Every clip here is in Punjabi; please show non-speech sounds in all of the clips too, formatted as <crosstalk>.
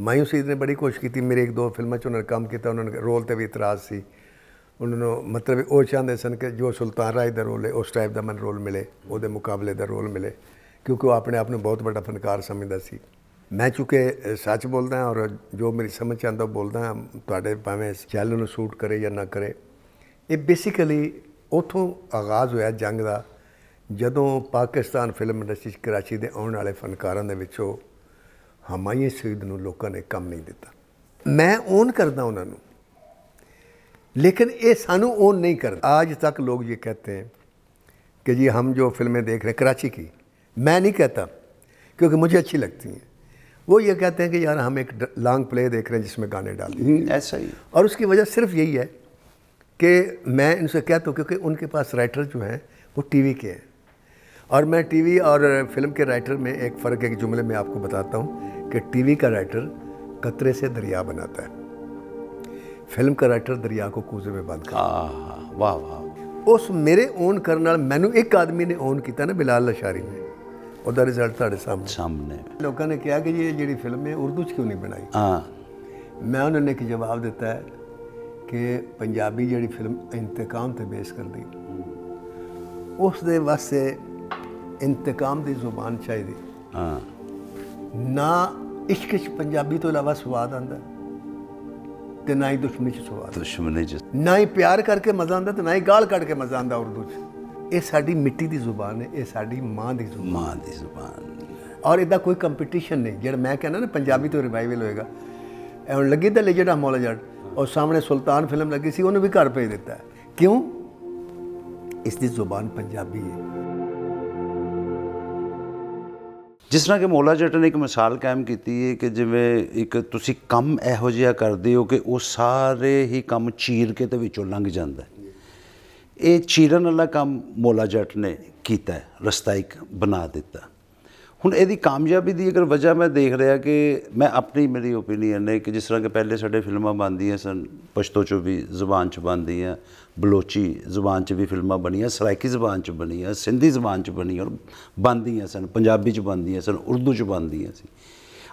ਮਾਯੂਸੀਦ ਨੇ ਬੜੀ ਕੋਸ਼ਿਸ਼ ਕੀਤੀ ਮੇਰੇ ਇੱਕ ਦੋ ਫਿਲਮਾਂ 'ਚ ਉਹਨਾਂ ਨੇ ਕੰਮ ਕੀਤਾ ਉਹਨਾਂ ਨੇ ਰੋਲ ਤੇ ਵੀ ਇਤਰਾਜ਼ ਸੀ ਉਹਨਾਂ ਨੂੰ ਮਤਲਬ ਉਹ ਚਾਹੁੰਦੇ ਸਨ ਕਿ ਜੋ ਸੁਲਤਾਨ ਰਾਜ ਦਾ ਰੋਲ ਹੈ ਉਸ ਟਾਈਪ ਦਾ ਮਨ ਰੋਲ ਮਿਲੇ ਉਹਦੇ ਮੁਕਾਬਲੇ ਦਾ ਰੋਲ ਮਿਲੇ ਕਿਉਂਕਿ ਉਹ ਆਪਣੇ ਆਪ ਨੂੰ ਬਹੁਤ ਵੱਡਾ ਫਨਕਾਰ ਸਮਝਦਾ ਸੀ ਮੈਂ ਚੁੱਕੇ ਸੱਚ ਬੋਲਦਾ ਹਾਂ ਔਰ ਜੋ ਮੇਰੀ ਸਮਝ ਚ ਆਂਦਾ ਬੋਲਦਾ ਤੁਹਾਡੇ ਭਾਵੇਂ ਚੈਨਲ ਨੂੰ ਸੂਟ ਕਰੇ ਜਾਂ ਨਾ ਕਰੇ ਇਹ ਬੇਸਿਕਲੀ ਉਥੋਂ ਆਗਾਜ਼ ਹੋਇਆ ਜੰਗ ਦਾ ਜਦੋਂ ਪਾਕਿਸਤਾਨ ਫਿਲਮ ਇੰਡਸਟਰੀ ਕਰਾਚੀ ਦੇ ਆਉਣ ਵਾਲੇ ਫਨਕਾਰਾਂ ਦੇ ਵਿੱਚੋਂ हमारी शहीद ਨੂੰ लोगों ने कम नहीं दिता मैं ओन करता उन्होंने लेकिन ये सानू ओन नहीं कर आज तक लोग ये कहते हैं कि जी हम जो फिल्में देख रहे हैं कराची की मैं नहीं कहता क्योंकि मुझे अच्छी लगती हैं वो ये कहते हैं कि यार हम एक लॉन्ग प्ले देख रहे हैं जिसमें गाने डाल दिए ऐसा ही और उसकी वजह सिर्फ यही है कि मैं इनसे कहता हूँ क्योंकि उनके पास राइटर जो हैं वो टीवी के हैं और मैं टीवी और फिल्म के राइटर में एक फ़र्क एक जुमले में आपको बताता हूँ कि टीवी का राइटर कतरे से दरिया बनाता है फिल्म का राइटर दरिया को कूजे में बंद वाह वाह उस मेरे ओन करने मैं एक आदमी ने ओन किया ना बिलाल लशारी ने रिजल्ट सामने सामने लोगों ने कहा कि ये जी फिल्म है उर्दू क्यों नहीं बनाई मैं उन्होंने एक जवाब दिता है कि पंजाबी जी फिल्म इंतकाम से बेस कर दी उस दे वास्ते इंतकाम की जुबान चाहिए ना ਇਸ਼ਕ ਵਿੱਚ ਪੰਜਾਬੀ ਤੋਂ ਇਲਾਵਾ ਸਵਾਦ ਆਂਦਾ ਤੇ ਨਾ ਹੀ ਦੁਸ਼ਮਣੀ ਚ ਸਵਾਦ ਦੁਸ਼ਮਣੀ ਚ ਨਾ ਹੀ ਪਿਆਰ ਕਰਕੇ ਮਜ਼ਾ ਆਂਦਾ ਤੇ ਨਾ ਹੀ ਗਾਲ ਕੱਢ ਕੇ ਮਜ਼ਾ ਆਂਦਾ ਉਰਦੂ ਚ ਇਹ ਸਾਡੀ ਮਿੱਟੀ ਦੀ ਜ਼ੁਬਾਨ ਹੈ ਇਹ ਸਾਡੀ ਮਾਂ ਦੀ ਜ਼ੁਬਾਨ ਮਾਂ ਦੀ ਜ਼ੁਬਾਨ ਔਰ ਇਹਦਾ ਕੋਈ ਕੰਪੀਟੀਸ਼ਨ ਨਹੀਂ ਜਿਹੜਾ ਮੈਂ ਕਹਿੰਦਾ ਨਾ ਪੰਜਾਬੀ ਤੋਂ ਰਿਵਾਈਵਲ ਹੋਏਗਾ ਐ ਹੁਣ ਲੱਗੀ ਤਾਂ ਲੈ ਜਿਹੜਾ ਮੌਲਾ ਜੱਟ ਔਰ ਸਾਹਮਣੇ ਸੁਲਤਾਨ ਫਿਲਮ ਲੱਗੀ ਸੀ ਉਹਨੂੰ ਵੀ ਘਰ ਭੇਜ ਦਿੱਤਾ ਕਿਉਂ ਇਸ ਦੀ ਜ਼ੁਬਾਨ ਪੰਜਾਬੀ ਹੈ ਜਿਸ ਤਰ੍ਹਾਂ ਕਿ ਮੋਲਾ ਜੱਟ ਨੇ ਇੱਕ ਮਿਸਾਲ ਕਾਇਮ ਕੀਤੀ ਹੈ ਕਿ ਜਿਵੇਂ ਇੱਕ ਤੁਸੀਂ ਕੰਮ ਇਹੋ ਜਿਹਾ ਕਰਦੇ ਹੋ ਕਿ ਉਹ ਸਾਰੇ ਹੀ ਕੰਮ ਚੀਰ ਕੇ ਤੇ ਵਿੱਚੋਂ ਲੰਘ ਜਾਂਦਾ ਇਹ ਚੀਰਨ ਵਾਲਾ ਕੰਮ ਮੋਲਾ ਜੱਟ ਨੇ ਕੀਤਾ ਰਸਤਾ ਇੱਕ ਬਣਾ ਦਿੱਤਾ ਹੁਣ ਇਹਦੀ ਕਾਮਯਾਬੀ ਦੀ ਅਗਰ ਵਜ੍ਹਾ ਮੈਂ ਦੇਖ ਰਿਹਾ ਕਿ ਮੈਂ ਆਪਣੀ ਮੇਰੀ ਓਪੀਨੀਅਨ ਹੈ ਕਿ ਜਿਸ ਤਰ੍ਹਾਂ ਕਿ ਪਹਿਲੇ ਸਾਡੇ ਫਿਲਮਾਂ ਬਣਦੀਆਂ ਸਨ ਪਸ਼ਤੋ ਚ ਵੀ ਜ਼ੁਬਾਨ ਚ ਬਣਦੀਆਂ ਬਲੋਚੀ ਜ਼ੁਬਾਨ ਚ ਵੀ ਫਿਲਮਾਂ ਬਣੀਆਂ ਸਰਾਇਕੀ ਜ਼ੁਬਾਨ ਚ ਬਣੀਆਂ ਸਿੰਧੀ ਜ਼ੁਬਾਨ ਚ ਬਣੀਆਂ ਔਰ ਬਣਦੀਆਂ ਸਨ ਪੰਜਾਬੀ ਚ ਬਣਦੀਆਂ ਸਨ ਉਰਦੂ ਚ ਬਣਦੀਆਂ ਸੀ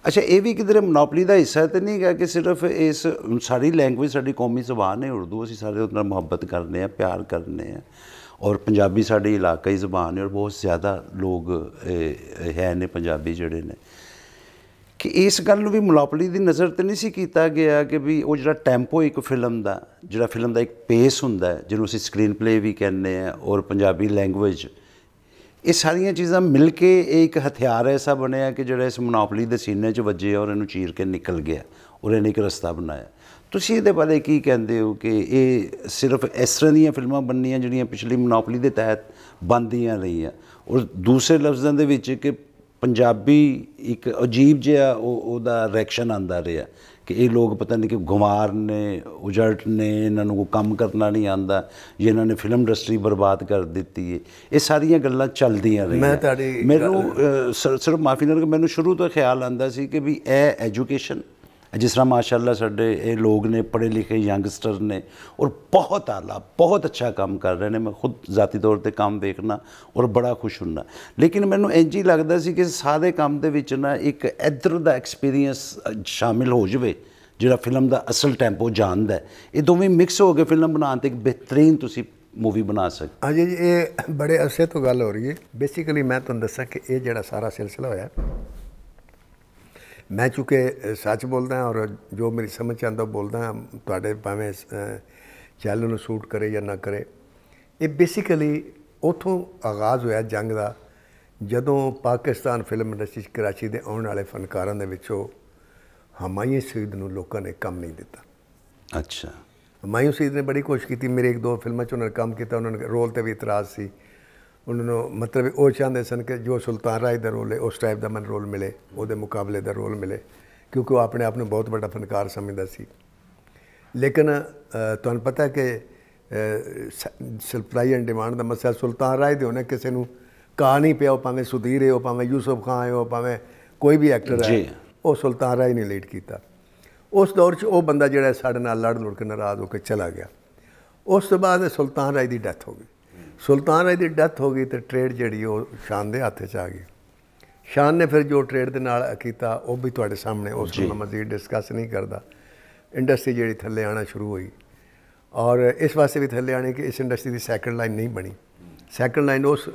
ਅੱਛਾ ਇਹ ਵੀ ਕਿਦਰੇ ਮੋਨੋਪੋਲੀ ਦਾ ਹਿੱਸਾ ਤੇ ਨਹੀਂ ਹੈ ਕਿ ਸਿਰਫ ਇਸ ਸਾਰੀ ਲੈਂਗੁਏਜ ਸਾਡੀ ਕੌਮੀ ਜ਼ੁਬਾਨ ਹੈ ਉਰਦੂ ਅਸੀਂ ਸਾਰੇ ਉਹਨਾਂ ਨਾਲ ਮੁਹੱਬਤ ਕਰਦੇ ਆ ਪਿਆਰ ਕਰਦੇ ਆ ਔਰ ਪੰਜਾਬੀ ਸਾਡੀ ਇਲਾਕਾਈ ਜ਼ੁਬਾਨ ਹੈ ਔਰ ਬਹੁਤ ਜ਼ਿਆਦਾ ਲੋਕ ਹੈ ਨੇ ਪੰਜਾਬੀ ਜਿਹੜੇ ਨੇ ਕਿ ਇਸ ਗੱਲ ਨੂੰ ਵੀ ਮੋਨੋਪੋਲੀ ਦੀ ਨਜ਼ਰ ਤੇ ਨਹੀਂ ਸੀ ਕੀਤਾ ਗਿਆ ਕਿ ਵੀ ਉਹ ਜਿਹੜਾ ਟੈਂਪੋ ਇੱਕ ਫਿਲਮ ਦਾ ਜਿਹੜਾ ਫਿਲਮ ਦਾ ਇੱਕ ਪੇਸ ਹੁੰਦਾ ਜਿਹਨੂੰ ਅਸੀਂ ਸਕਰੀਨ ਪਲੇ ਵੀ ਕਹਿੰਦੇ ਆ ਔਰ ਪੰਜਾਬੀ ਲੈਂਗੁਏਜ ਇਹ ਸਾਰੀਆਂ ਚੀਜ਼ਾਂ ਮਿਲ ਕੇ ਇੱਕ ਹਥਿਆਰ ਐਸਾ ਬਣਿਆ ਕਿ ਜਿਹੜਾ ਇਸ ਮੋਨੋਪੋਲੀ ਦੇ ਸੀਨੇ 'ਚ ਵੱਜੇ ਔਰ ਇਹਨੂੰ چیر ਕੇ ਨਿਕਲ ਗਿਆ ਔਰ ਇਹਨੇ ਇੱਕ ਰਸਤਾ ਬਣਾਇਆ ਤੁਸੀਂ ਇਹਦੇ ਬਾਰੇ ਕੀ ਕਹਿੰਦੇ ਹੋ ਕਿ ਇਹ ਸਿਰਫ ਇਸ ਤਰ੍ਹਾਂ ਦੀਆਂ ਫਿਲਮਾਂ ਬਣਨੀਆਂ ਜਿਹੜੀਆਂ ਪਿਛਲੀ ਮੋਨੋਪੋਲੀ ਦੇ ਤਹਿਤ ਬੰਦੀਆਂ ਰਹੀਆਂ ਔਰ ਦੂਸਰੇ ਲਫ਼ਜ਼ਾਂ ਦੇ ਵਿੱਚ ਕਿ ਪੰਜਾਬੀ ਇੱਕ ਅਜੀਬ ਜਿਹਾ ਉਹ ਉਹਦਾ ਰਿਐਕਸ਼ਨ ਆਂਦਾ ਰਿਹਾ ਕਿ ਇਹ ਲੋਕ ਪਤਾ ਨਹੀਂ ਕਿ ਗੁਮਾਰ ਨੇ ਉਜੜਟ ਨੇ ਇਹਨਾਂ ਨੂੰ ਕੋਈ ਕੰਮ ਕਰਨਾ ਨਹੀਂ ਆਂਦਾ ਜੇ ਇਹਨਾਂ ਨੇ ਫਿਲਮ ਇੰਡਸਟਰੀ ਬਰਬਾਦ ਕਰ ਦਿੱਤੀ ਹੈ ਇਹ ਸਾਰੀਆਂ ਗੱਲਾਂ ਚੱਲਦੀਆਂ ਰਹੀਆਂ ਮੈਂ ਤੁਹਾਡੀ ਮੈਨੂੰ ਸਿਰਫ ਮਾਫੀ ਨਾਲ ਮੈਨੂੰ ਸ਼ੁਰੂ ਤੋਂ ਖਿਆਲ ਆਂਦਾ ਸੀ ਕਿ ਵੀ ਇਹ ਐਜੂਕੇਸ਼ਨ ਜਿਸ ਤਰ੍ਹਾਂ ਮਾਸ਼ਾਅੱਲਾ ਸਾਡੇ ਇਹ ਲੋਕ ਨੇ ਪੜ੍ਹੇ ਲਿਖੇ ਯੰਗਸਟਰ ਨੇ ਔਰ ਬਹੁਤ ਆਲਾ ਬਹੁਤ ਅੱਛਾ ਕੰਮ ਕਰ ਰਹੇ ਨੇ ਮੈਂ ਖੁਦ ਜ਼ਾਤੀ ਤੌਰ ਤੇ ਕੰਮ ਦੇਖਣਾ ਔਰ ਬੜਾ ਖੁਸ਼ ਹੁੰਨਾ ਲੇਕਿਨ ਮੈਨੂੰ ਇੰਜ ਹੀ ਲੱਗਦਾ ਸੀ ਕਿ ਸਾਦੇ ਕੰਮ ਦੇ ਵਿੱਚ ਨਾ ਇੱਕ ਇਧਰ ਦਾ ਐਕਸਪੀਰੀਅੰਸ ਸ਼ਾਮਿਲ ਹੋ ਜਵੇ ਜਿਹੜਾ ਫਿਲਮ ਦਾ ਅਸਲ ਟੈਂਪੋ ਜਾਣਦਾ ਇਹ ਦੋਵੇਂ ਮਿਕਸ ਹੋ ਕੇ ਫਿਲਮ ਬਣਾਉਣ ਤੇ ਇੱਕ ਬਿਹਤਰੀਨ ਤੁਸੀਂ ਮੂਵੀ ਬਣਾ ਸਕਦੇ ਹਾਂਜੀ ਜੀ ਇਹ ਬੜੇ ਅਰਸੇ ਤੋਂ ਗੱਲ ਹੋ ਰਹੀ ਹੈ ਬੇਸਿਕਲੀ ਮੈਂ ਤੁਹਾਨੂੰ ਦੱਸਾਂ ਕਿ ਇਹ ਜਿਹੜਾ ਸਾਰਾ ਸਿਲਸਿਲਾ ਹੋਇਆ ਮੈਂ ਚੁਕੇ ਸੱਚ ਬੋਲਦਾ ਔਰ ਜੋ ਮੇਰੀ ਸਮਝ ਚ ਆਂਦਾ ਬੋਲਦਾ ਤੁਹਾਡੇ ਭਾਵੇਂ ਚੈਨਲ ਨੂੰ ਸੂਟ ਕਰੇ ਜਾਂ ਨਾ ਕਰੇ ਇਹ ਬੇਸਿਕਲੀ ਉਥੋਂ ਆਗਾਜ਼ ਹੋਇਆ ਜੰਗ ਦਾ ਜਦੋਂ ਪਾਕਿਸਤਾਨ ਫਿਲਮ ਇੰਡਸਟਰੀ ਕਰਾਚੀ ਦੇ ਆਉਣ ਵਾਲੇ ਫਨਕਾਰਾਂ ਦੇ ਵਿੱਚੋਂ ਹਮਾਇੂ ਸਈਦ ਨੂੰ ਲੋਕਾਂ ਨੇ ਕੰਮ ਨਹੀਂ ਦਿੱਤਾ ਅੱਛਾ ਮਾਇਓ ਸਈਦ ਨੇ ਬੜੀ ਕੋਸ਼ਿਸ਼ ਕੀਤੀ ਮੇਰੇ ਇੱਕ ਦੋ ਫਿਲਮਾਂ 'ਚ ਉਹਨਾਂ ਨੇ ਕੰਮ ਕੀਤਾ ਉਹਨਾਂ ਨੇ ਰੋਲ ਤੇ ਵੀ ਇਤਰਾਜ਼ ਸੀ ਉਹਨਾਂ ਨੂੰ ਮਤਲਬ ਉਹ ਚਾਹੁੰਦੇ ਸਨ ਕਿ ਜੋ ਸੁਲਤਾਨ ਰਾਏ ਦਾ ਰੋਲ ਹੈ ਉਸ ਟਾਈਪ ਦਾ ਮਨ ਰੋਲ ਮਿਲੇ ਉਹਦੇ ਮੁਕਾਬਲੇ ਦਾ ਰੋਲ ਮਿਲੇ ਕਿਉਂਕਿ ਉਹ ਆਪਣੇ ਆਪ ਨੂੰ ਬਹੁਤ ਵੱਡਾ ਫਨਕਾਰ ਸਮਝਦਾ ਸੀ ਲੇਕਿਨ ਤੁਹਾਨੂੰ ਪਤਾ ਕਿ ਸਪਲਾਈ ਐਂਡ ਡਿਮਾਂਡ ਦਾ ਮਸਲਾ ਸੁਲਤਾਨ ਰਾਏ ਦੇ ਉਹਨੇ ਕਿਸੇ ਨੂੰ ਕਾ ਨਹੀਂ ਪਿਆ ਉਹ ਭਾਵੇਂ ਸੁਧੀਰ ਹੈ ਉਹ ਭਾਵੇਂ ਯੂਸਫ ਖਾਨ ਹੈ ਉਹ ਭਾਵੇਂ ਕੋਈ ਵੀ ਐਕਟਰ ਹੈ ਉਹ ਸੁਲਤਾਨ ਰਾਏ ਨੇ ਲੀਡ ਕੀਤਾ ਉਸ ਦੌਰ 'ਚ ਉਹ ਬੰਦਾ ਜਿਹੜਾ ਸਾਡੇ ਨਾਲ ਲੜ ਲੜ ਕੇ ਨਾਰਾਜ਼ ਹੋ ਕੇ ਚਲਾ ਗਿਆ ਉਸ ਤੋਂ ਬਾਅਦ ਸੁਲਤਾਨ ਰਾਏ ਦੀ ਡੈਥ ਹੋ ਗਈ ਸੁਲਤਾਨ ਦੀ ਡੈਥ ਹੋ ਗਈ ਤੇ ਟ੍ਰੇਡ ਜਿਹੜੀ ਉਹ ਸ਼ਾਨ ਦੇ ਹੱਥ 'ਚ ਆ ਗਈ ਸ਼ਾਨ ਨੇ ਫਿਰ ਜੋ ਟ੍ਰੇਡ ਦੇ ਨਾਲ ਕੀਤਾ ਉਹ ਵੀ ਤੁਹਾਡੇ ਸਾਹਮਣੇ ਉਸ ਨੂੰ ਮਜ਼ੀਦ ਡਿਸਕਸ ਨਹੀਂ ਕਰਦਾ ਇੰਡਸਟਰੀ ਜਿਹੜੀ ਥੱਲੇ ਆਣਾ ਸ਼ੁਰੂ ਹੋਈ ਔਰ ਇਸ ਵਾਸਤੇ ਵੀ ਥੱਲੇ ਆਣੇ ਕਿ ਇਸ ਇੰਡਸਟਰੀ ਦੀ ਸੈਕੰਡ ਲਾਈਨ ਨਹੀਂ ਬਣੀ ਸੈਕੰਡ ਲਾਈਨ ਉਸ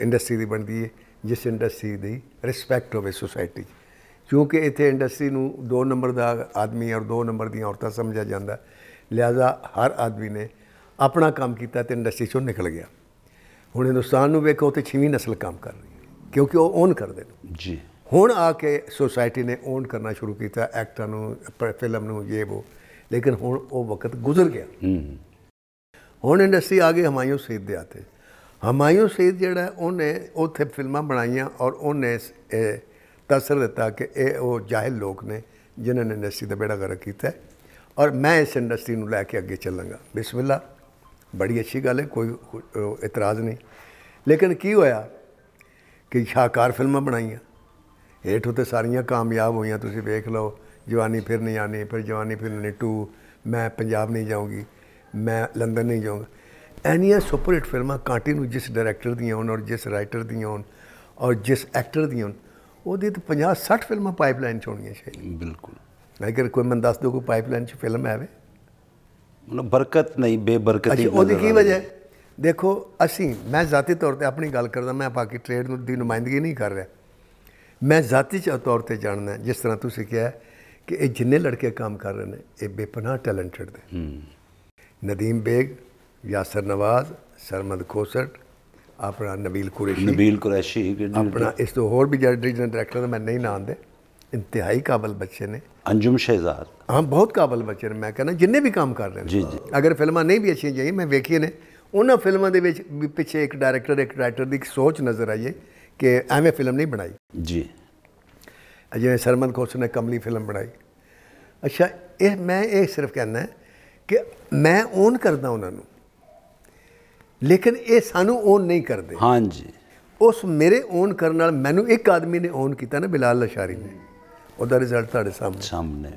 ਇੰਡਸਟਰੀ ਦੀ ਬਣਦੀ ਹੈ ਜਿਸ ਇੰਡਸਟਰੀ ਦੀ ਰਿਸਪੈਕਟ ਹੋਵੇ ਸੋਸਾਇਟੀ 'ਚ ਕਿਉਂਕਿ ਇੱਥੇ ਇੰਡਸਟਰੀ ਨੂੰ ਦੋ ਨੰਬਰ ਦਾ ਆਦਮੀ ਔਰ ਦੋ ਨੰਬਰ ਦੀਆਂ ਔਰਤਾਂ ਸਮਝਿਆ ਜਾਂਦਾ ਲਿਆਜ਼ਾ ਹਰ ਆਦਮੀ ਨੇ ਆਪਣਾ ਕੰਮ ਕੀਤਾ ਤੇ ਇੰਡਸਟਰੀ ਚੋਂ ਨਿਕਲ ਗਿਆ ਹੁਣ ਹਿੰਦੁਸਤਾਨ ਨੂੰ ਵੇਖੋ ਤੇ ਛੇਵੀਂ نسل ਕੰਮ ਕਰ ਰਹੀ ਹੈ ਕਿਉਂਕਿ ਉਹ ਓਨ ਕਰਦੇ ਨੇ ਜੀ ਹੁਣ ਆ ਕੇ ਸੋਸਾਇਟੀ ਨੇ ਓਨ ਕਰਨਾ ਸ਼ੁਰੂ ਕੀਤਾ ਐਕਟਰ ਨੂੰ ਫਿਲਮ ਨੂੰ ਇਹ ਉਹ ਲੇਕਿਨ ਹੁਣ ਉਹ ਵਕਤ ਗੁਜ਼ਰ ਗਿਆ ਹੁਣ ਇੰਡਸਟਰੀ ਆ ਗਈ ਹਮਾਇਓ ਸੇਦ ਦੇ ਆਤੇ ਹਮਾਇਓ ਸੇਦ ਜਿਹੜਾ ਉਹਨੇ ਉੱਥੇ ਫਿਲਮਾਂ ਬਣਾਈਆਂ ਔਰ ਉਹਨੇ ਤਸਰ ਦਿੱਤਾ ਕਿ ਇਹ ਉਹ ਜਾਹਲ ਲੋਕ ਨੇ ਜਿਨ੍ਹਾਂ ਨੇ ਇੰਡਸਟਰੀ ਦਾ ਬੇੜਾ ਕਰ ਕੀਤਾ ਔਰ ਮੈਂ ਇਸ ਇੰਡਸਟਰੀ ਨੂੰ ਲੈ ਕੇ ਅੱਗੇ ਚੱਲਾਂਗਾ ਬਿਸਮਿਲਲਾ ਬੜੀ ਅੱਛੀ ਗੱਲ ਹੈ ਕੋਈ ਇਤਰਾਜ਼ ਨਹੀਂ ਲੇਕਿਨ ਕੀ ਹੋਇਆ ਕਿ ਸ਼ਾਹਕਾਰ ਫਿਲਮਾਂ ਬਣਾਈਆਂ ਹੇਠ ਉਤੇ ਸਾਰੀਆਂ ਕਾਮਯਾਬ ਹੋਈਆਂ ਤੁਸੀਂ ਵੇਖ ਲਓ ਜਵਾਨੀ ਫਿਰ ਨਹੀਂ ਆਣੀ ਫਿਰ ਜਵਾਨੀ ਫਿਰ ਨਹੀਂ ਟੂ ਮੈਂ ਪੰਜਾਬ ਨਹੀਂ ਜਾਊਂਗੀ ਮੈਂ ਲੰਡਨ ਨਹੀਂ ਜਾਊਂਗਾ ਐਨੀਆਂ ਸੁਪਰ ਹਿੱਟ ਫਿਲਮਾਂ ਕਾਂਟੀ ਨੂੰ ਜਿਸ ਡਾਇਰੈਕਟਰ ਦੀਆਂ ਹੋਣ ਔਰ ਜਿਸ ਰਾਈਟਰ ਦੀਆਂ ਹੋਣ ਔਰ ਜਿਸ ਐਕਟਰ ਦੀਆਂ ਹੋਣ ਉਹਦੇ ਤੇ 50 60 ਫਿਲਮਾਂ ਪਾਈਪਲਾਈਨ ਚ ਹੋਣੀਆਂ ਚਾਹੀਦੀਆਂ ਬਿਲਕੁਲ ਅਗਰ ਕੋਈ ਮੈਨੂੰ ਦੱਸ ਦੋ ਕੋਈ ਪਾਈਪਲਾਈਨ ਚ ਫਿਲਮ ਆਵੇ ਉਹਨਾਂ ਬਰਕਤ ਨਹੀਂ ਬੇਬਰਕਤੀ ਉਹਦੀ ਕੀ ਵਜ੍ਹਾ ਹੈ ਦੇਖੋ ਅਸੀਂ ਮੈਂ ذاتی ਤੌਰ ਤੇ ਆਪਣੀ ਗੱਲ ਕਰਦਾ ਮੈਂ ਬਾਕੀ ਟ੍ਰੇਡ ਨੂੰ ਦੀ ਨੁਮਾਇੰਦਗੀ ਨਹੀਂ ਕਰ ਰਿਹਾ ਮੈਂ ذاتی ਤੌਰ ਤੇ ਜਾਣਦਾ ਜਿਸ ਤਰ੍ਹਾਂ ਤੁਸੀਂ ਕਿਹਾ ਕਿ ਇਹ ਜਿੰਨੇ ਲੜਕੇ ਕੰਮ ਕਰ ਰਹੇ ਨੇ ਇਹ ਬੇਪਨਾਹ ਟੈਲੈਂਟਡ ਨੇ ਨਦੀਮ ਬੇਗ ਯਾਸਰ ਨਵਾਜ਼ ਸਰਮਦ ਖੋਸਟ ਆਪਣਾ ਨਬੀਲ ਕੁਰੈਸ਼ੀ ਨਬੀਲ ਕੁਰੈਸ਼ੀ ਆਪਣਾ ਇਸ ਤੋਂ ਹੋਰ ਵੀ ਜਿਹੜੇ ਡਾਇਰੈਕਟਰ ਮੈਂ ਨਹੀਂ ਨਾਮ ਦੇ ਇੰਤਹਾਈ ਕਾਬਲ ਬੱਚੇ ਨੇ ਅੰਜੁਮ ਸ਼ਹਿਜ਼ਾਦ ਹਾਂ ਬਹੁਤ ਕਾਬਲ ਬੱਚੇ ਨੇ ਮੈਂ ਕਹਿੰਦਾ ਜਿੰਨੇ ਵੀ ਕੰਮ ਕਰ ਰਹੇ ਨੇ ਜੀ ਜੀ ਅਗਰ ਫਿਲਮਾਂ ਨਹੀਂ ਵੀ ਅੱਛੀਆਂ ਜਾਈਆਂ ਮੈਂ ਵੇਖੀਆਂ ਨੇ ਉਹਨਾਂ ਫਿਲਮਾਂ ਦੇ ਵਿੱਚ ਪਿੱਛੇ ਇੱਕ ਡਾਇਰੈਕਟਰ ਇੱਕ ਰਾਈਟਰ ਦੀ ਇੱਕ ਸੋਚ ਨਜ਼ਰ ਆਈ ਹੈ ਕਿ ਐਵੇਂ ਫਿਲਮ ਨਹੀਂ ਬਣਾਈ ਜੀ ਜਿਵੇਂ ਸਰਮਨ ਕੋਸ ਨੇ ਕਮਲੀ ਫਿਲਮ ਬਣਾਈ ਅੱਛਾ ਇਹ ਮੈਂ ਇਹ ਸਿਰਫ ਕਹਿਣਾ ਕਿ ਮੈਂ ਓਨ ਕਰਦਾ ਉਹਨਾਂ ਨੂੰ ਲੇਕਿਨ ਇਹ ਸਾਨੂੰ ਓਨ ਨਹੀਂ ਕਰਦੇ ਹਾਂਜੀ ਉਸ ਮੇਰੇ ਓਨ ਕਰਨ ਨਾਲ ਮੈਨੂੰ ਇੱਕ ਆਦਮੀ ਨੇ ਓਨ ਕੀਤਾ ਨਾ ਬਿਲਾਲ ਲਸ਼ਾਰੀ ਨੇ ਉਹਦਾ ਰਿਜ਼ਲਟ ਤੁਹਾਡੇ ਸਾਹਮਣੇ ਸਾਹਮਣੇ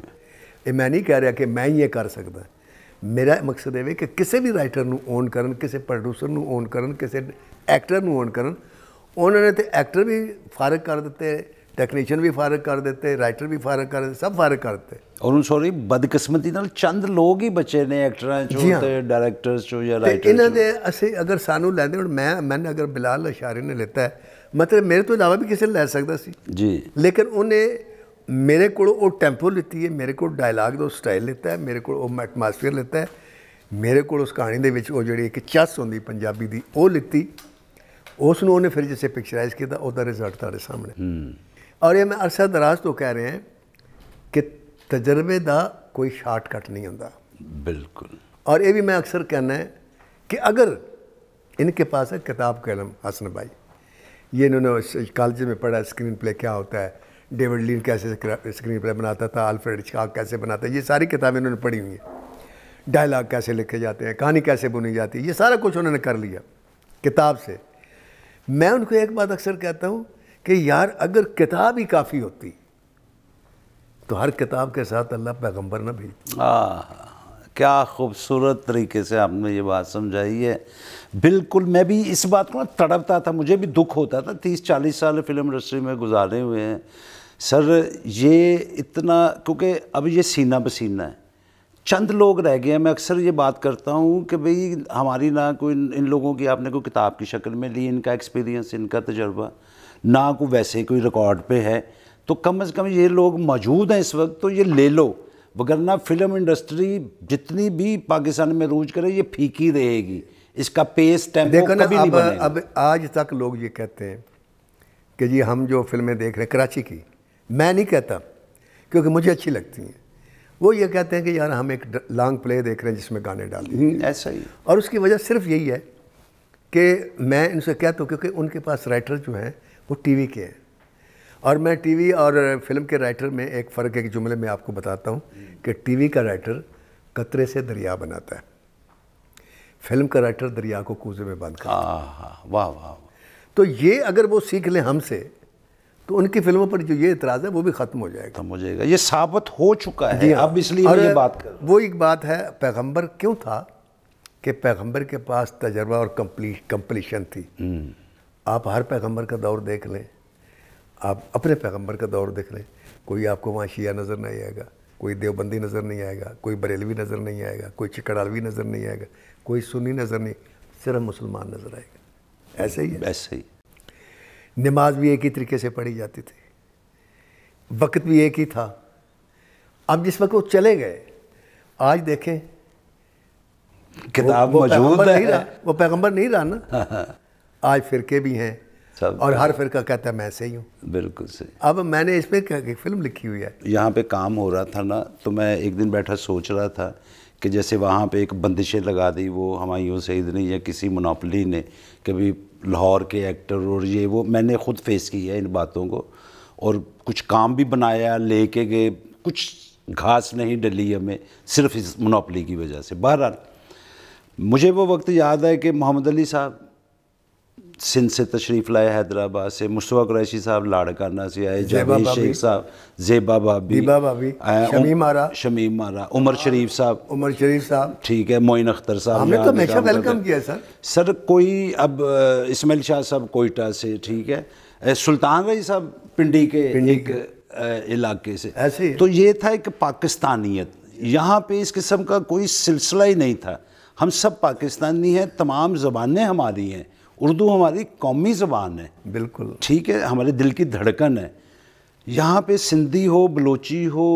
ਇਹ ਮੈਂ ਨਹੀਂ ਕਹਿ ਰਿਹਾ ਕਿ ਮੈਂ ਹੀ ਇਹ ਕਰ ਸਕਦਾ ਮੇਰਾ ਮਕਸਦ ਇਹ ਹੈ ਕਿ ਕਿਸੇ ਵੀ ਰਾਈਟਰ ਨੂੰ ਓਨ ਕਰਨ ਕਿਸੇ ਪ੍ਰੋਡਿਊਸਰ ਨੂੰ ਓਨ ਕਰਨ ਕਿਸੇ ਐਕਟਰ ਨੂੰ ਓਨ ਕਰਨ ਉਹਨਾਂ ਨੇ ਤੇ ਐਕਟਰ ਵੀ ਫਾਰਕ ਕਰ ਦਿੱਤੇ ਟੈਕਨੀਸ਼ੀਅਨ ਵੀ ਫਾਰਕ ਕਰ ਦਿੱਤੇ ਰਾਈਟਰ ਵੀ ਫਾਰਕ ਕਰ ਦਿੱਤੇ ਸਭ ਫਾਰਕ ਕਰ ਦਿੱਤੇ ਔਰ ਸੌਰੀ ਬਦਕਿਸਮਤੀ ਨਾਲ ਚੰਦ ਲੋਕ ਹੀ ਬਚੇ ਨੇ ਐਕਟਰਾਂ ਚੋਂ ਤੇ ਡਾਇਰੈਕਟਰਸ ਚੋਂ ਜਾਂ ਰਾਈਟਰਸ ਇਹਨਾਂ ਦੇ ਅਸੀਂ ਅਗਰ ਸਾਨੂੰ ਲੈਂਦੇ ਹੁਣ ਮੈਂ ਮੈਂ ਅਗਰ ਬਿਲਾਲ ਅਸ਼ਾਰੀ ਨੇ ਲੈਤਾ ਮਤਲਬ ਮੇਰੇ ਤੋਂ ਇਲਾਵਾ ਵੀ ਕਿਸੇ ਨੇ ਲੈ ਸਕਦਾ ਸੀ ਜੀ ਲੇਕਿਨ ਉਹਨੇ ਮੇਰੇ ਕੋਲ ਉਹ ਟੈਂਪੋ ਲਿੱਤੀ ਹੈ ਮੇਰੇ ਕੋਲ ਡਾਇਲੌਗ ਦਾ ਸਟਾਈਲ ਲਿੱਤਾ ਹੈ ਮੇਰੇ ਕੋਲ ਉਹ ਐਟਮੋਸਫੇਅਰ ਲਿੱਤਾ ਹੈ ਮੇਰੇ ਕੋਲ ਉਸ ਕਹਾਣੀ ਦੇ ਵਿੱਚ ਉਹ ਜਿਹੜੀ ਇੱਕ ਚਸ ਹੁੰਦੀ ਪੰਜਾਬੀ ਦੀ ਉਹ ਲਿੱਤੀ ਉਸ ਨੂੰ ਉਹਨੇ ਫਿਰ ਜਿਸੇ ਪਿਕਚਰਾਈਜ਼ ਕੀਤਾ ਉਹਦਾ ਰਿਜ਼ਲਟ ਤੁਹਾਡੇ ਸਾਹਮਣੇ ਹੂੰ ਔਰ ਇਹ ਮੈਂ ਅਰਸ਼ਦ ਰਾਜ ਤੋਂ ਕਹਿ ਰਿਹਾ ਹਾਂ ਕਿ ਤਜਰਬੇ ਦਾ ਕੋਈ ਸ਼ਾਰਟਕਟ ਨਹੀਂ ਹੁੰਦਾ ਬਿਲਕੁਲ ਔਰ ਇਹ ਵੀ ਮੈਂ ਅਕਸਰ ਕਹਿੰਦਾ ਕਿ ਅਗਰ ਇਨਕੇ ਪਾਸ ਹੈ ਕਿਤਾਬ ਕਲਮ ਹਸਨ ਭਾਈ ਇਹ भाई ये इन्होंने कॉलेज में पढ़ा स्क्रीन प्ले क्या होता डेविड लीन कैसे स्क्रीन प्ले बनाता था अल्फ्रेड शाह कैसे बनाता ये सारी किताबें उन्होंने पढ़ी हुई हैं डायलॉग कैसे लिखे जाते हैं कहानी कैसे बुनी जाती है ये सारा कुछ उन्होंने कर लिया किताब से मैं उनको एक बात अक्सर कहता हूँ कि यार अगर किताब ही काफ़ी होती तो हर किताब के साथ अल्लाह पैगंबर ना भेज क्या खूबसूरत तरीके से आपने ये बात समझाई है बिल्कुल मैं भी इस बात को ना तड़पता था मुझे भी दुख होता था तीस चालीस साल फिल्म इंडस्ट्री में गुजारे हुए हैं सर ये इतना क्योंकि अब ये सीना पसीना है चंद लोग रह गए हैं मैं अक्सर ये बात करता हूँ कि भाई हमारी ना कोई इन लोगों की आपने कोई किताब की शक्ल में ली इनका एक्सपीरियंस इनका तजर्बा ना को वैसे कोई रिकॉर्ड पे है तो कम अज़ कम ये लोग मौजूद हैं इस वक्त तो ये ले लो वगरना फिल्म इंडस्ट्री जितनी भी पाकिस्तान में रूज करे ये फीकी रहेगी इसका पेस टाइम कभी अब, नहीं अब आज तक लोग ये कहते हैं कि जी हम जो फिल्में देख रहे हैं कराची की मैं नहीं कहता क्योंकि मुझे अच्छी लगती हैं वो ये कहते हैं कि यार हम एक लॉन्ग प्ले देख रहे हैं जिसमें गाने डाल दिए हम्म, ऐसा ही और उसकी वजह सिर्फ यही है कि मैं इनसे कहता तो, हूँ क्योंकि उनके पास राइटर जो हैं वो टीवी के हैं और मैं टीवी और फिल्म के राइटर में एक फ़र्क एक जुमले में आपको बताता हूँ कि टीवी का राइटर कतरे से दरिया बनाता है फिल्म का राइटर दरिया को कूजे में बांध कर वाह वाह तो ये अगर वो सीख लें हमसे तो उनकी फिल्मों पर जो ये इतराज़ है वो भी ख़त्म हो जाएगा खत्म हो जाएगा ये साबित हो चुका है अब हाँ। इसलिए ये बात कर वो एक बात है पैगंबर क्यों था कि पैगंबर के पास तजर्बा और कम्पलीशन थी हम्म। आप हर पैगंबर का दौर देख लें आप अपने पैगंबर का दौर देख लें कोई आपको वहाँ शिया नज़र नहीं आएगा कोई देवबंदी नज़र नहीं आएगा कोई बरेलवी नज़र नहीं आएगा कोई चिकड़ालवी नज़र नहीं आएगा कोई सुनी नज़र नहीं सिर्फ मुसलमान नज़र आएगा ऐसे ही ऐसे ही नमाज भी एक ही तरीके से पढ़ी जाती थी वक्त भी एक ही था अब जिस वक्त वो चले गए आज देखें किताब मौजूद है नहीं रहा वो पैगंबर नहीं रहा ना हाँ, हाँ। आज फिरके भी हैं और हर का कहता है मैं ऐसे ही हूँ बिल्कुल सही अब मैंने इस पर फिल्म लिखी हुई है यहाँ पे काम हो रहा था ना तो मैं एक दिन बैठा सोच रहा था कि जैसे वहाँ पे एक बंदिशें लगा दी वो यूँ सईद ने या किसी मोनोपली ने कभी लाहौर के एक्टर और ये वो मैंने ख़ुद फेस की है इन बातों को और कुछ काम भी बनाया लेके गए कुछ घास नहीं डली हमें सिर्फ इस मोनोपली की वजह से बहरहाल मुझे वो वक्त याद है कि मोहम्मद अली साहब सिंध से तशरीफ़ लाए हैदराबाद से मुशवा कुरैशी साहब लाड़काना से आए जावेद शेख साहब जेबा भाभी शमीम मारा शमीम मारा उमर शरीफ साहब उमर शरीफ साहब ठीक है मोइन अख्तर साहब हमने तो हमेशा वेलकम किया सर सर कोई अब इसमाइल शाह साहब कोयटा से ठीक है सुल्तान रई साहब पिंडी के एक इलाके से ऐसे तो ये था एक पाकिस्तानियत यहाँ पे इस किस्म का कोई सिलसिला ही नहीं था हम सब पाकिस्तानी हैं तमाम ज़बानें हमारी हैं उर्दू हमारी कौमी ज़बान है बिल्कुल ठीक है हमारे दिल की धड़कन है यहाँ पे सिंधी हो बलोची हो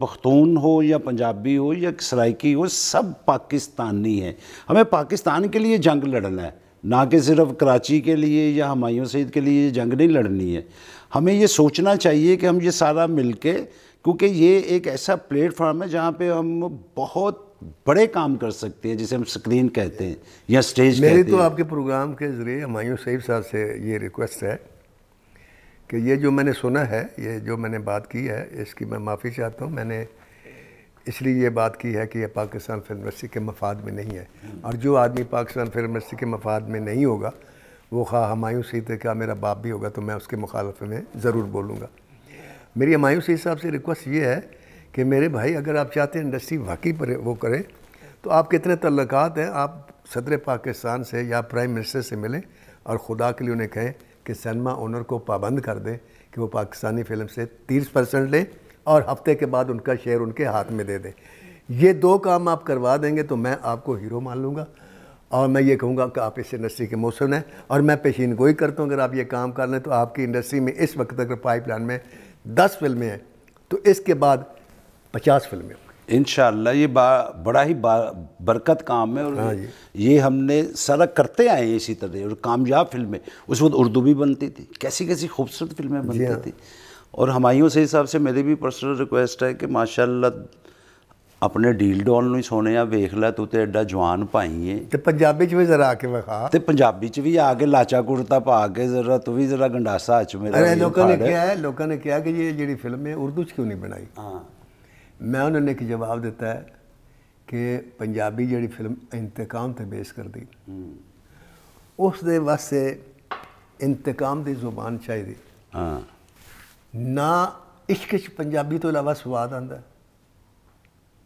पख्तून हो या पंजाबी हो या सराइकी हो सब पाकिस्तानी हैं हमें पाकिस्तान के लिए जंग लड़ना है ना कि सिर्फ कराची के लिए या हमायों सईद के लिए जंग नहीं लड़नी है हमें ये सोचना चाहिए कि हम ये सारा मिल के क्योंकि ये एक ऐसा प्लेटफार्म है जहाँ पे हम बहुत बड़े काम कर सकते हैं जिसे हम स्क्रीन कहते हैं या स्टेज मेरी कहते तो हैं। आपके प्रोग्राम के ज़रिए हमायूं सईफ साहब से ये रिक्वेस्ट है कि ये जो मैंने सुना है ये जो मैंने बात की है इसकी मैं माफ़ी चाहता हूँ मैंने इसलिए ये बात की है कि यह पाकिस्तान फिल्म इंडस्ट्री के मफाद में नहीं है और जो आदमी पाकिस्तान फिल्म इंडस्ट्री के मफाद में नहीं होगा वो खा हमायूं सईद का मेरा बाप भी होगा तो मैं उसके मुखालफ में ज़रूर बोलूँगा मेरी हमायूं सईद साहब से रिक्वेस्ट ये है कि मेरे भाई अगर आप चाहते हैं इंडस्ट्री वाकई पर वो करें तो आप कितने तल्लक हैं आप सदर पाकिस्तान से या प्राइम मिनिस्टर से मिलें और खुदा के लिए उन्हें कहें कि सनमा ओनर को पाबंद कर दें कि वो पाकिस्तानी फिल्म से तीस परसेंट लें और हफ्ते के बाद उनका शेयर उनके हाथ में दे दें ये दो काम आप करवा देंगे तो मैं आपको हीरो मान लूँगा और मैं ये कहूँगा कि आप इस इंडस्ट्री के मौसम हैं और मैं पेशीन गोई करता हूँ अगर आप ये काम कर लें तो आपकी इंडस्ट्री में इस वक्त अगर पाइपलाइन में दस फिल्में हैं तो इसके बाद पचास फिल्में इन शाह ये बा, बड़ा ही बरकत काम है और हाँ ये हमने सड़क करते आए इसी तरह और कामयाब फिल्में उस वक्त उर्दू भी बनती थी कैसी कैसी खूबसूरत फिल्में बनती हाँ। थी और हमाइयों से हिसाब से मेरी भी पर्सनल रिक्वेस्ट है कि माशा अपने डील डॉल में सोने वेख ला तू तो एडा जवान पाई है तो पंजाबी भी जरा आके वखा तो पंजाबी भी आके लाचा कुर्ता पा के जरा तू भी जरा गंडासा चुमे लोगों ने कहा है लोगों ने कहा कि ये जी फिल्म है उर्दू च क्यों नहीं बनाई हाँ ਮੈਂ ਉਹਨਾਂ ਨੇ ਇੱਕ ਜਵਾਬ ਦਿੱਤਾ ਹੈ ਕਿ ਪੰਜਾਬੀ ਜਿਹੜੀ ਫਿਲਮ ਇੰਤਕਾਮ ਤੇ ਬੇਸ ਕਰਦੀ ਉਸ ਦੇ ਵਾਸਤੇ ਇੰਤਕਾਮ ਦੀ ਜ਼ੁਬਾਨ ਚਾਹੀਦੀ ਹਾਂ ਨਾ ਇਸ਼ਕ ਚ ਪੰਜਾਬੀ ਤੋਂ ਇਲਾਵਾ ਸਵਾਦ ਆਂਦਾ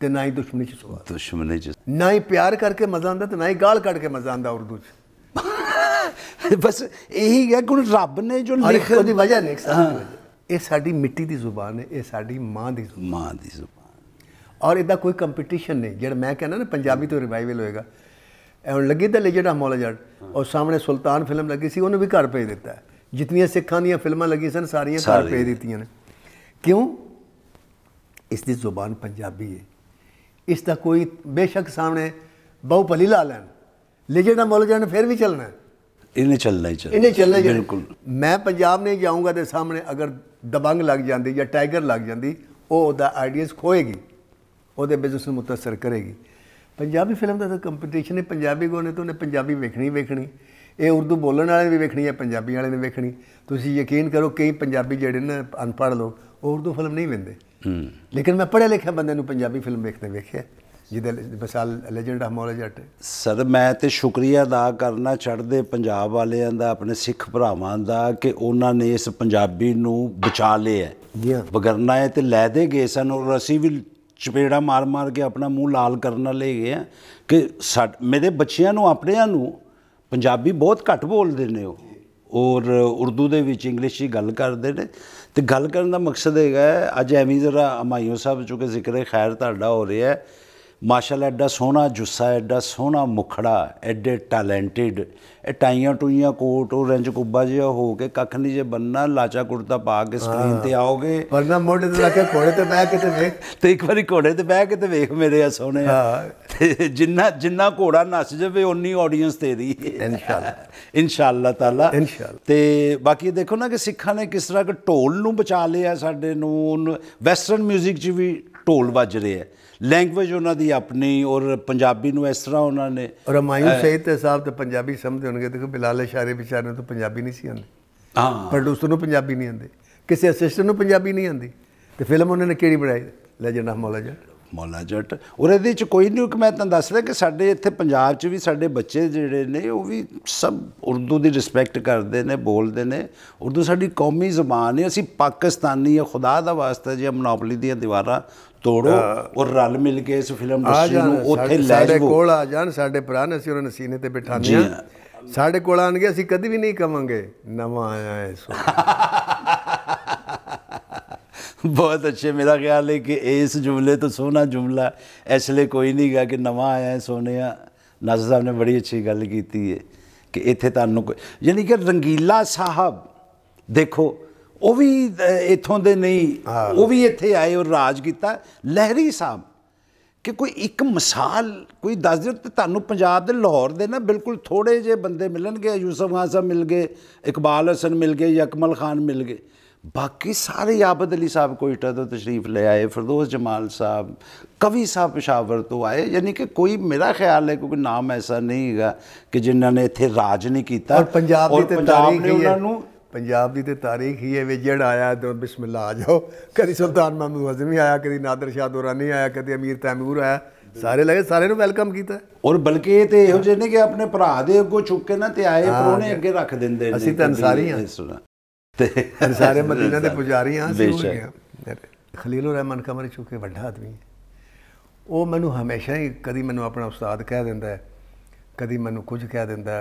ਤੇ ਨਾ ਹੀ ਦੁਸ਼ਮਣੀ ਚ ਸਵਾਦ ਦੁਸ਼ਮਣੀ ਚ ਨਾ ਹੀ ਪਿਆਰ ਕਰਕੇ ਮਜ਼ਾ ਆਂਦਾ ਤੇ ਨਾ ਹੀ ਗਾਲ ਕੱਢ ਕੇ ਮਜ਼ਾ ਆਂਦਾ ਉਰਦੂ ਚ <laughs> ਬਸ ਇਹੀ ਹੈ ਕਿ ਰੱਬ ਨੇ ਜੋ ਲਿਖ ਉਹਦੀ ਵਜ੍ਹਾ ਨੇ ਇਹ ਸਾਡੀ ਮਿੱਟੀ ਦੀ ਜ਼ੁਬਾਨ ਹੈ ਇਹ ਸਾਡੀ ਮਾਂ ਦੀ ਮਾਂ ਦੀ ਜ਼ੁਬਾਨ ਔਰ ਇਦਾਂ ਕੋਈ ਕੰਪੀਟੀਸ਼ਨ ਨਹੀਂ ਜਿਹੜਾ ਮੈਂ ਕਹਿੰਦਾ ਨਾ ਪੰਜਾਬੀ ਤੋਂ ਰਿਵਾਈਵਲ ਹੋਏਗਾ ਐਉਂ ਲੱਗੀ ਤਾਂ ਜਿਹੜਾ ਜੜ ਔਰ ਸਾਹਮਣੇ ਸੁਲਤਾਨ ਫਿਲਮ ਲੱਗੀ ਸੀ ਉਹਨੂੰ ਵੀ ਘਰ ਭੇਜ ਦਿੱਤਾ ਜਿਤਨੀਆਂ ਸਿੱਖਾਂ ਦੀਆਂ ਫਿਲਮਾਂ ਲੱਗੀਆਂ ਸਨ ਸਾਰੀਆਂ ਘਰ ਭੇਜ ਦਿੱਤੀਆਂ ਨੇ ਕਿਉਂ ਇਸ ਦੀ ਜ਼ੁਬਾਨ ਪੰਜਾਬੀ ਹੈ ਇਸ ਦਾ ਕੋਈ ਬੇਸ਼ੱਕ ਸਾਹਮਣੇ ਬਹੁ ਭਲੀ ਲਾ ਲੈਣ ਲੇਜੜਾ ਜੜ ਨੇ ਫਿਰ ਵੀ ਚੱਲਣਾ ਇਹਨੇ ਚੱਲਣਾ ਹੀ ਚੱਲਣਾ ਇਹਨੇ ਚੱਲਣਾ ਬਿਲਕੁਲ ਮੈਂ ਪੰਜਾਬ ਨਹੀਂ ਜਾਊਂਗਾ ਤੇ ਸਾਹਮਣੇ ਅਗਰ ਦਬੰਗ ਲੱਗ ਜਾਂਦੀ ਜਾਂ ਟਾਈਗਰ ਲੱਗ ਜਾਂਦੀ ਉਹ ਉਹਦਾ ਆਈਡੀਆਸ ਖੋਏਗੀ ਉਹਦੇ ਬਿਜ਼ਨਸ ਨੂੰ متاثر ਕਰੇਗੀ ਪੰਜਾਬੀ ਫਿਲਮ ਦਾ ਤਾਂ ਕੰਪੀਟੀਸ਼ਨ ਹੈ ਪੰਜਾਬੀ ਗੋਨੇ ਤੋਂ ਨੇ ਪੰਜਾਬੀ ਵੇਖਣੀ ਵੇਖਣੀ ਇਹ ਉਰਦੂ ਬੋਲਣ ਵਾਲੇ ਵੀ ਵੇਖਣੀ ਹੈ ਪੰਜਾਬੀ ਵਾਲੇ ਨੇ ਵੇਖਣੀ ਤੁਸੀਂ ਯਕੀਨ ਕਰੋ ਕਈ ਪੰਜਾਬੀ ਜਿਹੜੇ ਨੇ ਅਨਪੜ੍ਹ ਲੋਕ ਉਹ ਉਰਦੂ ਫਿਲਮ ਨਹੀਂ ਹੂੰ ਲੇਕਿਨ ਮੈਂ ਪੜ੍ਹੇ ਲਿਖੇ ਬੰਦੇ ਨੂੰ ਪੰਜਾਬੀ ਫਿਲਮ ਵੇਖਦੇ ਵੇਖਿਆ ਜਿਹਦੇ ਮਿਸਾਲ ਲੈਜੈਂਡ ਆਫ ਮੌਲਾ ਜੱਟ ਸਰ ਮੈਂ ਤੇ ਸ਼ੁਕਰੀਆ ਅਦਾ ਕਰਨਾ ਚੜ੍ਹਦੇ ਪੰਜਾਬ ਵਾਲਿਆਂ ਦਾ ਆਪਣੇ ਸਿੱਖ ਭਰਾਵਾਂ ਦਾ ਕਿ ਉਹਨਾਂ ਨੇ ਇਸ ਪੰਜਾਬੀ ਨੂੰ ਬਚਾ ਲਿਆ ਜੀ ਹਾਂ ਵਗਰਨਾ ਇਹ ਤੇ ਲੈ ਦੇ ਗਏ ਸਨ ਔਰ ਅਸੀਂ ਵੀ ਚਪੇੜਾ ਮਾਰ-ਮਾਰ ਕੇ ਆਪਣਾ ਮੂੰਹ ਲਾਲ ਕਰਨ ਵਾਲੇ ਹੈਗੇ ਆ ਕਿ ਮੇਰੇ ਬੱਚਿਆਂ ਨੂੰ ਆਪਣਿਆਂ ਨੂੰ ਪੰਜਾਬੀ ਬਹੁਤ ਘੱਟ ਬੋਲਦੇ ਨੇ ਉਹ ਔਰ ਉਰਦੂ ਦੇ ਵਿੱਚ ਇੰਗਲਿਸ਼ ਹੀ ਗੱਲ ਕਰਦੇ ਨੇ ਤੇ ਗੱਲ ਕਰਨ ਦਾ ਮਕਸਦ ਹੈਗਾ ਅੱਜ ਐਵੇਂ ਜ਼ਰਾ ਅਮਾਈਓ ਸਾਹਿਬ ਚੁਕੇ ਜ਼ਿਕਰ ਖੈਰ ਤੁਹਾਡਾ ਹੋ ਰਿਹਾ ਹੈ ਮਾਸ਼ਾਅੱਲਾ ਐਡਾ ਸੋਹਣਾ ਜੁੱਸਾ ਐਡਾ ਸੋਹਣਾ ਮੁਖੜਾ ਐਡੇ ਟੈਲੈਂਟਡ ਐ ਟਾਈਆਂ ਟੂਈਆਂ ਕੋਟ ਰੰਜ ਕੁੱਬਾ ਜਿਹਾ ਹੋ ਕੇ ਕੱਖ ਨਹੀਂ ਜੇ ਬੰਨਾ ਲਾਚਾ ਕੁੜਤਾ ਪਾ ਕੇ ਸਕਰੀਨ ਤੇ ਆਓਗੇ ਵਰਨਾ ਮੋੜੇ ਤੇ ਕੇ ਘੋੜੇ ਤੇ ਬਹਿ ਕੇ ਤੇ ਵੇਖ ਤੇ ਇੱਕ ਵਾਰੀ ਘੋੜੇ ਤੇ ਬਹਿ ਕੇ ਤੇ ਵੇਖ ਮੇਰੇ ਆ ਸੋਹਣੇ ਤੇ ਜਿੰਨਾ ਜਿੰਨਾ ਘੋੜਾ ਨੱਸ ਜਾਵੇ ਉਨੀ ਆਡੀਅנס ਤੇਰੀ ਇਨਸ਼ਾਅੱਲਾ ਇਨਸ਼ਾਅੱਲਾ ਤਾਲਾ ਇਨਸ਼ਾਅੱਲਾ ਤੇ ਬਾਕੀ ਦੇਖੋ ਨਾ ਕਿ ਸਿੱਖਾਂ ਨੇ ਕਿਸ ਤਰ੍ਹਾਂ ਕਿ ਢੋਲ ਨੂੰ ਬਚਾ ਲਿਆ ਸਾਡੇ ਨੂੰ ਵੈਸਟਰਨ 뮤직 'ਚ ਵੀ ਢੋਲ ਵੱਜ ਰਿਹਾ ਹੈ ਲੈਂਗੁਏਜ ਉਹਨਾਂ ਦੀ ਆਪਣੀ ਔਰ ਪੰਜਾਬੀ ਨੂੰ ਇਸ ਤਰ੍ਹਾਂ ਉਹਨਾਂ ਨੇ ਰਮਾਇਣ ਸਹਿਤ ਤੇ ਸਾਹਿਬ ਤੇ ਪੰਜਾਬੀ ਸਮਝਦੇ ਹੋਣਗੇ ਦੇਖੋ ਬਿਲਾਲ ਇਸ਼ਾਰੇ ਵਿਚਾਰੇ ਨੂੰ ਤਾਂ ਪੰਜਾਬੀ ਨਹੀਂ ਸੀ ਆਉਂਦੀ ਹਾਂ ਪ੍ਰੋਡਿਊਸਰ ਨੂੰ ਪੰਜਾਬੀ ਨਹੀਂ ਆਉਂਦੀ ਕਿਸੇ ਅਸਿਸਟੈਂਟ ਨੂੰ ਪੰਜਾਬੀ ਨਹੀਂ ਆਉਂਦੀ ਤੇ ਫਿਲਮ ਉਹਨਾਂ ਨੇ ਕਿਹੜੀ ਬਣਾਈ ਲੈਜੈਂਡ ਆਫ ਮੌਲਾ ਜੀ ਮੌਲਾ ਜੱਟ ਔਰ ਇਹਦੇ ਚ ਕੋਈ ਨਹੀਂ ਕਿ ਮੈਂ ਤਾਂ ਦੱਸਦਾ ਕਿ ਸਾਡੇ ਇੱਥੇ ਪੰਜਾਬ 'ਚ ਵੀ ਸਾਡੇ ਬੱਚੇ ਜਿਹੜੇ ਨੇ ਉਹ ਵੀ ਸਭ ਉਰਦੂ ਦੀ ਰਿਸਪੈਕਟ ਕਰਦੇ ਨੇ ਬੋਲਦੇ ਨੇ ਉਰਦੂ ਸਾਡੀ ਕੌਮੀ ਜ਼ਬਾਨ ਹੈ ਅਸੀਂ ਪਾਕਿਸਤਾਨੀ ਆ ਖੁਦਾ ਦਾ ਵਾਸਤਾ ਜੇ ਮਨੋਪਲੀ ਦੀਆਂ ਦੀਵਾਰਾਂ ਤੋੜੋ ਔਰ ਰਲ ਮਿਲ ਕੇ ਇਸ ਫਿਲਮ ਇੰਡਸਟਰੀ ਨੂੰ ਉੱਥੇ ਲੈ ਜਾਓ ਸਾਡੇ ਕੋਲ ਆ ਜਾਣ ਸਾਡੇ ਪ੍ਰਾਨ ਅਸੀਂ ਉਹਨਾਂ ਨੂੰ ਸੀਨੇ ਤੇ ਬਿਠਾਣੇ ਆ ਸਾਡੇ ਕੋਲ ਆਣਗੇ ਅਸੀਂ ਕਦੀ ਵੀ ਨਹੀਂ ਕਵਾਂਗੇ ਨਵਾਂ ਆਇਆ ਹੈ ਸੋ <laughs> ਬਹੁਤ ਅੱਛੇ ਮੇਰਾ ਖਿਆਲ ਹੈ ਕਿ ਇਸ ਜੁਮਲੇ ਤੋਂ ਸੋਨਾ ਜੁਮਲਾ ਐਸ ਲਈ ਕੋਈ ਨਹੀਂ ਗਾ ਕਿ ਨਵਾਂ ਆਇਆ ਹੈ ਸੋਨਿਆ ਨਾਜ਼ਰ ਸਾਹਿਬ ਨੇ ਬੜੀ ਅੱਛੀ ਗੱਲ ਕੀਤੀ ਹੈ ਕਿ ਇੱਥੇ ਤੁਹਾਨੂੰ ਕੋਈ ਯਾਨੀ ਕਿ ਰੰਗੀਲਾ ਸਾਹਿਬ ਦੇਖੋ ਉਹ ਵੀ ਇੱਥੋਂ ਦੇ ਨਹੀਂ ਉਹ ਵੀ ਇੱਥੇ ਆਏ ਔਰ ਰਾਜ ਕੀਤਾ ਲਹਿਰੀ ਸਾਹਿਬ ਕਿ ਕੋਈ ਇੱਕ ਮਿਸਾਲ ਕੋਈ ਦੱਸ ਦਿਓ ਤੇ ਤੁਹਾਨੂੰ ਪੰਜਾਬ ਦੇ ਲਾਹੌਰ ਦੇ ਨਾ ਬਿਲਕੁਲ ਥੋੜੇ ਜੇ ਬੰਦੇ ਮਿਲਣਗੇ ਯੂਸਫ ਖਾਨ ਸਾਹਿਬ ਮਿਲ ਗਏ ਇਕਬਾਲ ਹਸਨ ਮਿਲ ਗਏ ਯਕਮਲ ਖਾਨ ਮਿਲ ਗਏ ਬਾਕੀ ਸਾਰੇ ਆਬਦ ਅਲੀ ਸਾਹਿਬ ਕੋਈ ਟਾ ਤੋਂ ਤਸ਼ਰੀਫ ਲੈ ਆਏ ਫਰਦੋਸ ਜਮਾਲ ਸਾਹਿਬ ਕਵੀ ਸਾਹਿਬ ਪਸ਼ਾਵਰ ਤੋਂ ਆਏ ਯਾਨੀ ਕਿ ਕੋਈ ਮੇਰਾ ਖਿਆਲ ਹੈ ਕਿ ਕੋਈ ਨਾਮ ਐਸਾ ਨਹੀਂ ਹੈਗਾ ਕਿ ਜਿਨ੍ਹਾਂ ਨੇ ਇੱਥੇ ਰਾਜ ਨਹੀਂ ਕੀਤਾ ਔਰ ਪੰਜਾਬ ਦੀ ਤੇ ਤਾਰੀਖ ਹੀ ਉਹਨਾਂ ਨੂੰ ਪੰਜਾਬ ਦੀ ਤੇ ਤਾਰੀਖ ਹੀ ਹੈ ਵੀ ਜਿਹੜਾ ਆਇਆ ਦੋ ਬਿਸਮਿਲ੍ਲਾ ਆ ਜਾਓ ਕਦੀ ਸੁਲਤਾਨ ਮਹਮੂਦ ਹਜ਼ਮੀ ਆਇਆ ਕਦੀ ਨਾਦਰ ਸ਼ਾਹ ਦੁਰਾਨੀ ਆਇਆ ਕਦੀ ਅਮੀਰ ਤੈਮੂਰ ਆਇਆ ਸਾਰੇ ਲਗੇ ਸਾਰੇ ਨੂੰ ਵੈਲਕਮ ਕੀਤਾ ਔਰ ਬਲਕਿ ਇਹ ਤੇ ਇਹੋ ਜਿਹੇ ਨੇ ਕਿ ਆਪਣੇ ਭਰਾ ਦੇ ਅੱਗੋਂ ਛੁੱਕ ਕੇ ਨਾ ਤੇ ਆਏ ਪਰੋਣੇ ਅੱਗੇ ਰੱਖ ਦਿੰਦੇ ਨੇ ਅਸੀਂ ਤਾਂ ਅਨਸਾਰੀ ਹਾਂ ਤੇ ਸਾਰੇ <laughs> ਮਦੀਨਾ ਦੇ ਪੁਜਾਰੀ ਆ ਸੀ ਹੋ ਗਿਆ ਖਲੀਲੁਰ ਰਹਿਮਾਨ ਕਮਰ ਚੁੱਕੇ ਵੱਡਾ ਆਦਮੀ ਉਹ ਮੈਨੂੰ ਹਮੇਸ਼ਾ ਹੀ ਕਦੀ ਮੈਨੂੰ ਆਪਣਾ ਉਸਤਾਦ ਕਹਿ ਦਿੰਦਾ ਹੈ ਕਦੀ ਮੈਨੂੰ ਕੁਝ ਕਹਿ ਦਿੰਦਾ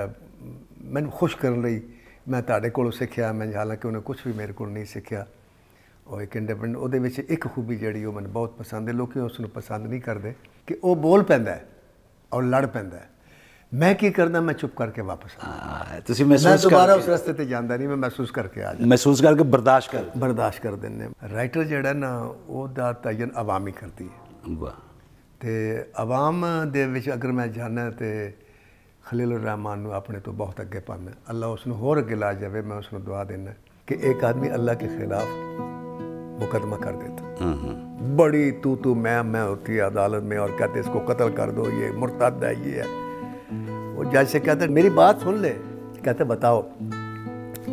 ਮੈਨੂੰ ਖੁਸ਼ ਕਰਨ ਲਈ ਮੈਂ ਤੁਹਾਡੇ ਕੋਲੋਂ ਸਿੱਖਿਆ ਮੈਂ ਹਾਲਾਂਕਿ ਉਹਨੇ ਕੁਝ ਵੀ ਮੇਰੇ ਕੋਲ ਨਹੀਂ ਸਿੱਖਿਆ ਉਹ ਇੱਕ ਇੰਡੀਪੈਂਡੈਂਟ ਉਹਦੇ ਵਿੱਚ ਇੱਕ ਖੂਬੀ ਜਿਹੜੀ ਉਹ ਮੈਨੂੰ ਬਹੁਤ ਪਸੰਦ ਹੈ ਲੋਕੀ ਉਸ ਨੂੰ ਪਸੰਦ ਨਹੀਂ ਕਰਦੇ ਕਿ ਉਹ ਬੋਲ ਪੈਂਦਾ ਹੈ ਔਰ ਲੜ ਪੈਂਦਾ ਹੈ ਮੈਂ ਕੀ ਕਰਦਾ ਮੈਂ ਚੁੱਪ ਕਰਕੇ ਵਾਪਸ ਆ ਤੁਸੀਂ ਮਹਿਸੂਸ ਕਰ ਦੁਬਾਰਾ ਉਸ ਰਸਤੇ ਤੇ ਜਾਂਦਾ ਨਹੀਂ ਮੈਂ ਮਹਿਸੂਸ ਕਰਕੇ ਆ ਜਾਂਦਾ ਮਹਿਸੂਸ ਕਰਕੇ ਬਰਦਾਸ਼ਤ ਕਰ ਬਰਦਾਸ਼ਤ ਕਰ ਦਿੰਦੇ ਰਾਈਟਰ ਜਿਹੜਾ ਨਾ ਉਹਦਾ ਤਾਇਨ ਆਵਾਮੀ ਕਰਦੀ ਹੈ ਵਾਹ ਤੇ ਆਵਾਮ ਦੇ ਵਿੱਚ ਅਗਰ ਮੈਂ ਜਾਣਾ ਤੇ ਖਲੀਲ ਰਹਿਮਾਨ ਨੂੰ ਆਪਣੇ ਤੋਂ ਬਹੁਤ ਅੱਗੇ ਪਾਣਾ ਅੱਲਾ ਉਸ ਨੂੰ ਹੋਰ ਅੱਗੇ ਲਾ ਜਾਵੇ ਮੈਂ ਉਸ ਨੂੰ ਦੁਆ ਦੇਣਾ ਕਿ ਇੱਕ ਆਦਮੀ ਅੱਲਾ ਕੇ ਖਿਲਾਫ मुकदमा कर देता बड़ी तू तू मैं मैं होती है अदालत में और कहते इसको कत्ल कर दो ये मुर्तद है ये है वो जज से कहते मेरी बात सुन ले कहते बताओ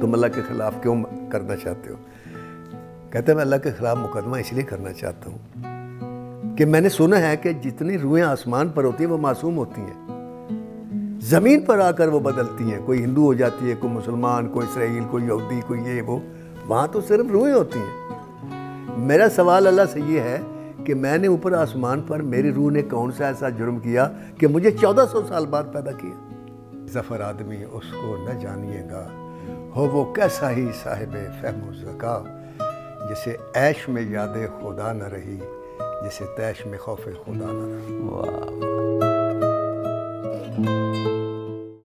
तुम अल्लाह के ख़िलाफ़ क्यों करना चाहते हो कहते मैं अल्लाह के ख़िलाफ़ मुकदमा इसलिए करना चाहता हूँ कि मैंने सुना है कि जितनी रूहें आसमान पर होती हैं वो मासूम होती हैं ज़मीन पर आकर वो बदलती हैं कोई हिंदू हो जाती है कोई मुसलमान कोई इसराइल कोई यहूदी कोई ये वो वहाँ तो सिर्फ रूहें होती हैं मेरा सवाल अल्लाह से ये है कि मैंने ऊपर आसमान पर मेरी रूह ने कौन सा ऐसा जुर्म किया कि मुझे 1400 साल बाद पैदा किया जफ़र आदमी उसको न जानिएगा हो वो कैसा ही साहिब फहम जका जिसे ऐश में याद खुदा न रही जिसे तैश में खौफ खुदा न रही